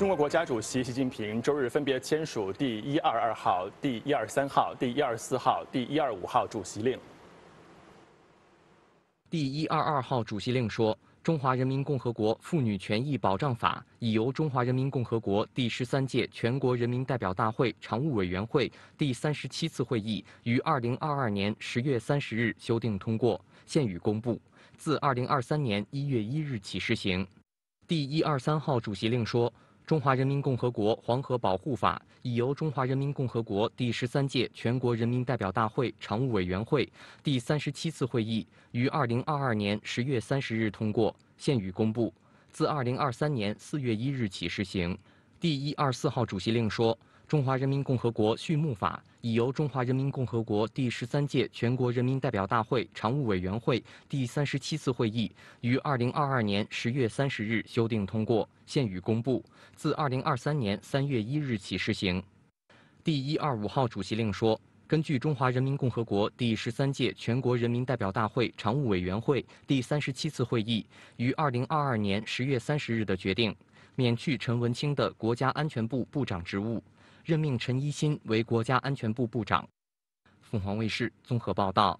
中国国家主席习近平周日分别签署第一二二号、第一二三号、第一二四号、第一二五号主席令。第一二二号主席令说：“中华人民共和国妇女权益保障法已由中华人民共和国第十三届全国人民代表大会常务委员会第三十七次会议于二零二二年十月三十日修订通过，现予公布，自二零二三年一月一日起施行。”第一二三号主席令说。《中华人民共和国黄河保护法》已由中华人民共和国第十三届全国人民代表大会常务委员会第三十七次会议于二零二二年十月三十日通过，现予公布，自二零二三年四月一日起施行。第一二四号主席令说。《中华人民共和国畜牧法》已由中华人民共和国第十三届全国人民代表大会常务委员会第三十七次会议于二零二二年十月三十日修订通过，现予公布，自二零二三年三月一日起施行。第一二五号主席令说：“根据中华人民共和国第十三届全国人民代表大会常务委员会第三十七次会议于二零二二年十月三十日的决定，免去陈文清的国家安全部部长职务。”任命陈一新为国家安全部部长。凤凰卫视综合报道。